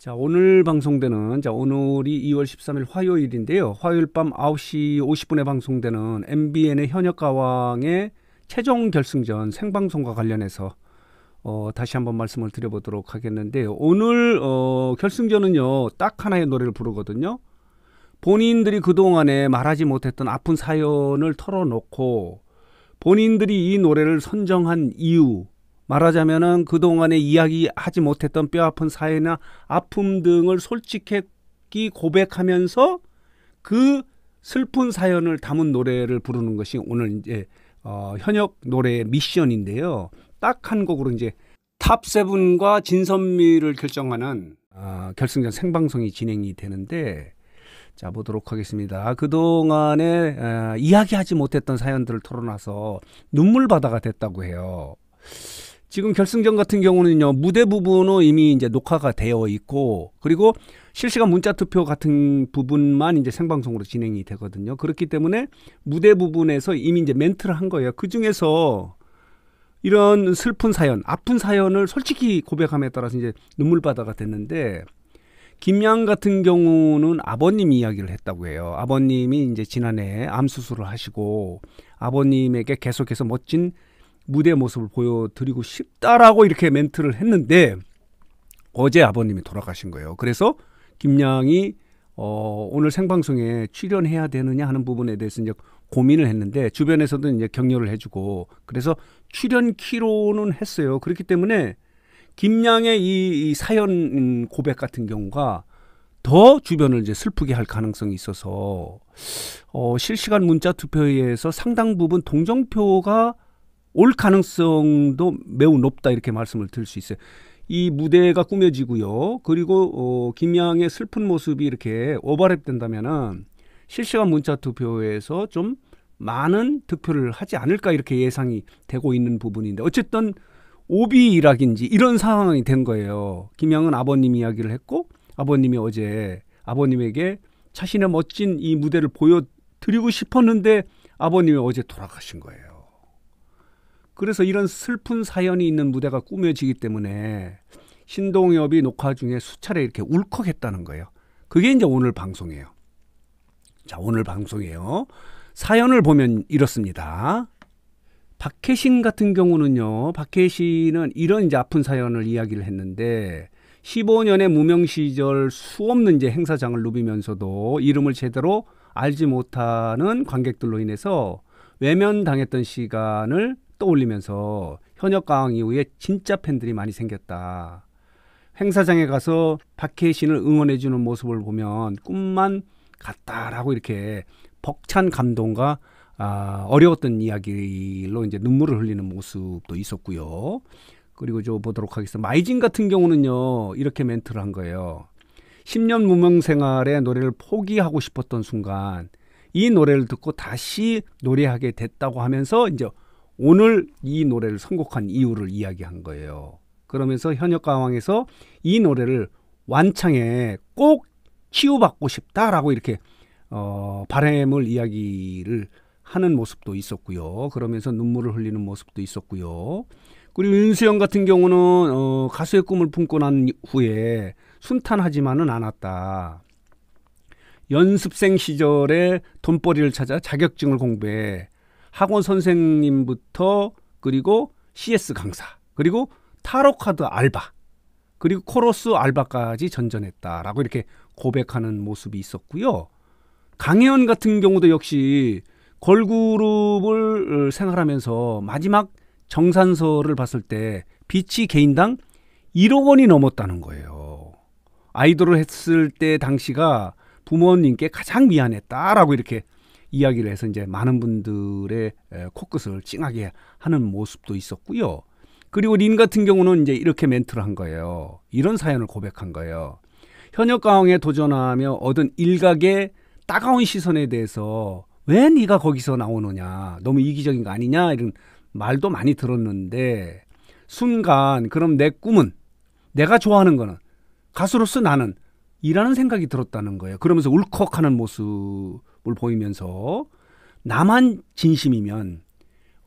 자, 오늘 방송되는, 자, 오늘이 2월 13일 화요일인데요. 화요일 밤 9시 50분에 방송되는 MBN의 현역 가왕의 최종 결승전 생방송과 관련해서 어, 다시 한번 말씀을 드려보도록 하겠는데요. 오늘 어, 결승전은요, 딱 하나의 노래를 부르거든요. 본인들이 그동안에 말하지 못했던 아픈 사연을 털어놓고 본인들이 이 노래를 선정한 이유, 말하자면은 그동안에 이야기하지 못했던 뼈 아픈 사회나 아픔 등을 솔직히 고백하면서 그 슬픈 사연을 담은 노래를 부르는 것이 오늘 이제 어, 현역 노래의 미션인데요. 딱 한 곡으로 이제 탑 세븐과 진선미를 결정하는 어, 결승전 생방송이 진행이 되는데 자 보도록 하겠습니다. 그 동안에 어, 아, 이야기하지 못했던 사연들을 털어놔서 눈물바다가 됐다고 해요. 지금 결승전 같은 경우는요 무대 부분은 이미 이제 녹화가 되어 있고 그리고 실시간 문자 투표 같은 부분만 이제 생방송으로 진행이 되거든요 그렇기 때문에 무대 부분에서 이미 이제 멘트를 한 거예요 그 중에서 이런 슬픈 사연 아픈 사연을 솔직히 고백함에 따라서 이제 눈물바다가 됐는데 김양 같은 경우는 아버님 이야기를 했다고 해요 아버님이 이제 지난해 암 수술을 하시고 아버님에게 계속해서 멋진 무대 모습을 보여드리고 싶다라고 이렇게 멘트를 했는데 어제 아버님이 돌아가신 거예요. 그래서 김양이 어, 오늘 생방송에 출연해야 되느냐 하는 부분에 대해서 이제 고민을 했는데 주변에서도 이제 격려를 해주고 그래서 출연 키로는 했어요. 그렇기 때문에 김양의 이, 이 사연 고백 같은 경우가 더 주변을 이제 슬프게 할 가능성이 있어서 어, 실시간 문자 투표에서 상당 부분 동정표가 올 가능성도 매우 높다 이렇게 말씀을 드릴 수 있어요. 이 무대가 꾸며지고요. 그리고 어, 김양의 슬픈 모습이 이렇게 오버랩 된다면 실시간 문자 투표에서 좀 많은 득표를 하지 않을까 이렇게 예상이 되고 있는 부분인데 어쨌든 오비 일학인지 이런 상황이 된 거예요. 김양은 아버님 이야기를 했고 아버님이 어제 아버님에게 자신의 멋진 이 무대를 보여드리고 싶었는데 아버님이 어제 돌아가신 거예요. 그래서 이런 슬픈 사연이 있는 무대가 꾸며지기 때문에 신동엽이 녹화 중에 수차례 이렇게 울컥했다는 거예요. 그게 이제 오늘 방송이에요. 자, 오늘 방송이에요. 사연을 보면 이렇습니다. 박해신 같은 경우는요, 박해신은 이런 이제 아픈 사연을 이야기를 했는데, 15년의 무명 시절 수없는 이제 행사장을 누비면서도 이름을 제대로 알지 못하는 관객들로 인해서 외면당했던 시간을 떠올리면서 현역 가왕 이후에 진짜 팬들이 많이 생겼다. 행사장에 가서 박해신을 응원해주는 모습을 보면 꿈만 같다라고 이렇게 벅찬 감동과 아, 어려웠던 이야기로 이제 눈물을 흘리는 모습도 있었고요. 그리고 저 보도록 하겠습니다. 마이진 같은 경우는요, 이렇게 멘트를 한 거예요. 10년 무명 생활의 노래를 포기하고 싶었던 순간, 이 노래를 듣고 다시 노래하게 됐다고 하면서 이제 오늘 이 노래를 선곡한 이유를 이야기한 거예요. 그러면서 현역 가왕에서 이 노래를 완창에 꼭 치유받고 싶다라고 이렇게 어, 바램을 이야기를 하는 모습도 있었고요. 그러면서 눈물을 흘리는 모습도 있었고요. 그리고 윤수영 같은 경우는 어, 가수의 꿈을 품고 난 후에 순탄하지만은 않았다. 연습생 시절에 돈벌이를 찾아 자격증을 공부해 학원 선생님부터 그리고 CS 강사 그리고 타로 카드 알바 그리고 코러스 알바까지 전전했다라고 이렇게 고백하는 모습이 있었고요. 강혜원 같은 경우도 역시 걸그룹을 어, 생활하면서 마지막 정산서를 봤을 때 빛이 개인당 1억 원이 넘었다는 거예요. 아이돌을 했을 때 당시가 부모님께 가장 미안했다라고 이렇게 이야기를 해서 이제 많은 분들의 코끝을 찡하게 하는 모습도 있었고요. 그리고 린 같은 경우는 이제 이렇게 멘트를 한 거예요. 이런 사연을 고백한 거예요. 현역 가왕에 도전하며 얻은 일각의 따가운 시선에 대해서 왜 네가 거기서 나오느냐 너무 이기적인 거 아니냐 이런 말도 많이 들었는데 순간 그럼 내 꿈은 내가 좋아하는 거는 가수로서 나는 이라는 생각이 들었다는 거예요. 그러면서 울컥하는 모습을 보이면서 나만 진심이면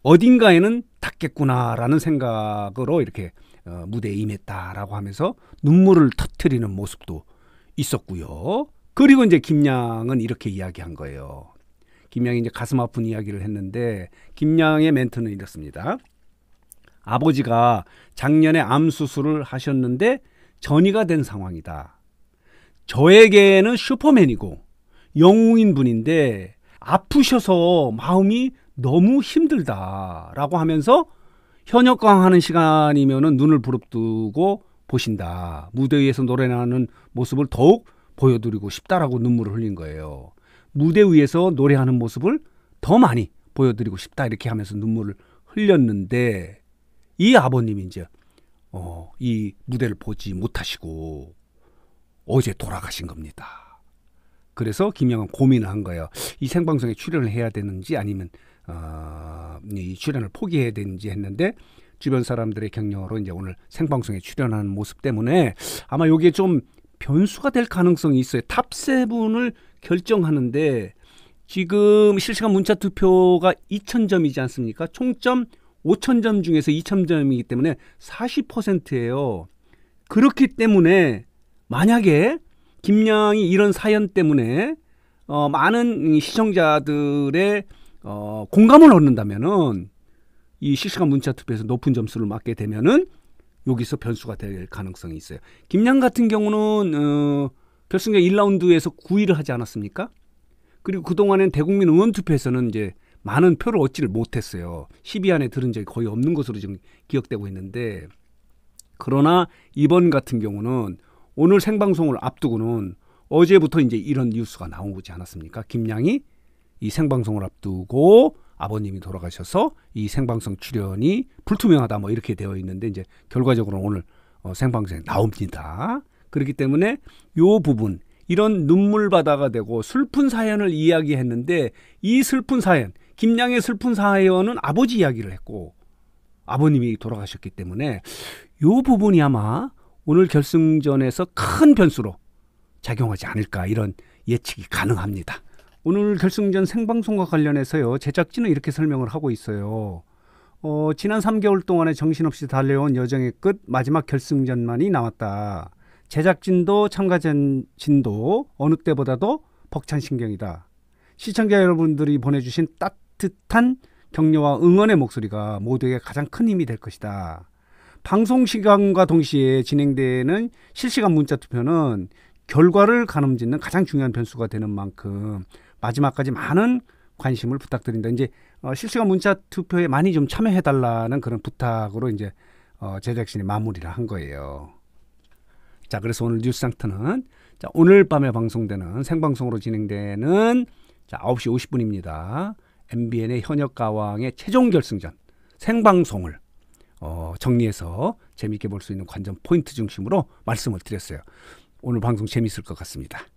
어딘가에는 닿겠구나라는 생각으로 이렇게 어, 무대에 임했다라고 하면서 눈물을 터트리는 모습도 있었고요. 그리고 이제 김양은 이렇게 이야기한 거예요. 김양이 이제 가슴 아픈 이야기를 했는데 김양의 멘트는 이렇습니다. 아버지가 작년에 암 수술을 하셨는데 전이가 된 상황이다. 저에게는 슈퍼맨이고 영웅인 분인데 아프셔서 마음이 너무 힘들다라고 하면서 현역광하는 시간이면은 눈을 부릅뜨고 보신다. 무대 위에서 노래하는 모습을 더욱 보여드리고 싶다라고 눈물을 흘린 거예요. 무대 위에서 노래하는 모습을 더 많이 보여드리고 싶다 이렇게 하면서 눈물을 흘렸는데 이 아버님이 이제 어, 이 무대를 보지 못하시고 어제 돌아가신 겁니다. 그래서 김영은 고민을 한 거예요. 이 생방송에 출연을 해야 되는지 아니면 어, 이 출연을 포기해야 되는지 했는데 주변 사람들의 격려로 이제 오늘 생방송에 출연하는 모습 때문에 아마 이게 좀 변수가 될 가능성이 있어요. 탑 세븐을 결정하는데 지금 실시간 문자 투표가 2,000점이지 않습니까? 총점 5,000점 중에서 2,000점이기 때문에 40%예요. 그렇기 때문에 만약에 김양이 이런 사연 때문에 어, 많은 시청자들의 어, 공감을 얻는다면은 이 실시간 문자 투표에서 높은 점수를 맞게 되면은 여기서 변수가 될 가능성이 있어요. 김양 같은 경우는 어, 결승전 1라운드에서 9위를 하지 않았습니까? 그리고 그동안엔 대국민 의원 투표에서는 이제 많은 표를 얻지를 못했어요. 10위 안에 들은 적이 거의 없는 것으로 지금 기억되고 있는데 그러나 이번 같은 경우는 오늘 생방송을 앞두고는 어제부터 이제 이런 뉴스가 나오지 않았습니까? 김양이 이 생방송을 앞두고 아버님이 돌아가셔서 이 생방송 출연이 불투명하다 뭐 이렇게 되어 있는데 이제 결과적으로 오늘 어, 생방송에 나옵니다. 그렇기 때문에 요 부분 이런 눈물 바다가 되고 슬픈 사연을 이야기했는데 이 슬픈 사연 김양의 슬픈 사연은 아버지 이야기를 했고 아버님이 돌아가셨기 때문에 요 부분이 아마 오늘 결승전에서 큰 변수로 작용하지 않을까 이런 예측이 가능합니다. 오늘 결승전 생방송과 관련해서요. 제작진은 이렇게 설명을 하고 있어요. 어, 지난 3개월 동안의 정신없이 달려온 여정의 끝 마지막 결승전만이 남았다. 제작진도 참가진도 어느 때보다도 벅찬 신경이다. 시청자 여러분들이 보내주신 따뜻한 격려와 응원의 목소리가 모두에게 가장 큰 힘이 될 것이다. 방송 시간과 동시에 진행되는 실시간 문자 투표는 결과를 가늠짓는 가장 중요한 변수가 되는 만큼 마지막까지 많은 관심을 부탁드린다. 이제 어, 실시간 문자 투표에 많이 좀 참여해 달라는 그런 부탁으로 이제 어, 제작진이 마무리를 한 거예요. 자, 그래서 오늘 뉴스 상트는 자, 오늘 밤에 방송되는 생방송으로 진행되는 자, 9시 50분입니다. MBN의 현역 가왕의 최종 결승전 생방송을 어, 정리해서 재미있게 볼 수 있는 관전 포인트 중심으로 말씀을 드렸어요. 오늘 방송 재미있을 것 같습니다.